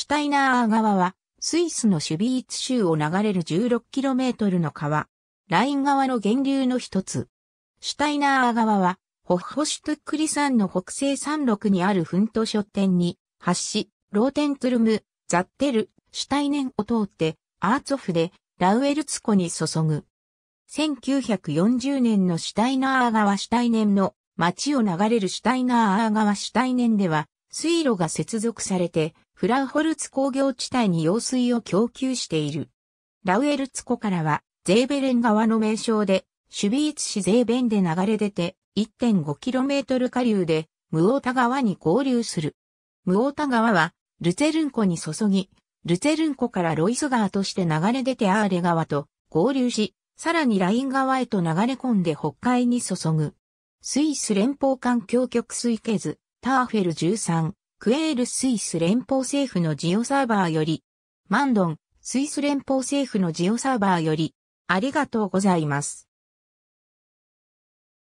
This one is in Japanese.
シュタイナー川は、スイスのシュビーツ州を流れる 16km の川、ライン川の源流の一つ。シュタイナー川は、ホッホシュトゥックリ山の北西山麓にあるフント書店に、発し、ローテンツルム、ザッテル、シュタイネンを通って、アーツオフで、ラウエルツ湖に注ぐ。1940年のシュタイナー川シュタイネンの町を流れるシュタイナー川シュタイネンでは、水路が接続されて、フラウホルツ工業地帯に用水を供給している。ラウエルツ湖からは、ゼーベレン川の名称で、シュビーツ市ゼーベンで流れ出て、1.5km 下流で、ムオータ川に合流する。ムオータ川は、ルツェルン湖に注ぎ、ルツェルン湖からロイス川として流れ出てアーレ川と合流し、さらにライン川へと流れ込んで北海に注ぐ。スイス連邦環境局水系図、ターフェル13、クエールスイス連邦政府のジオサーバーより、マンドン、スイス連邦政府のジオサーバーより、ありがとうございます。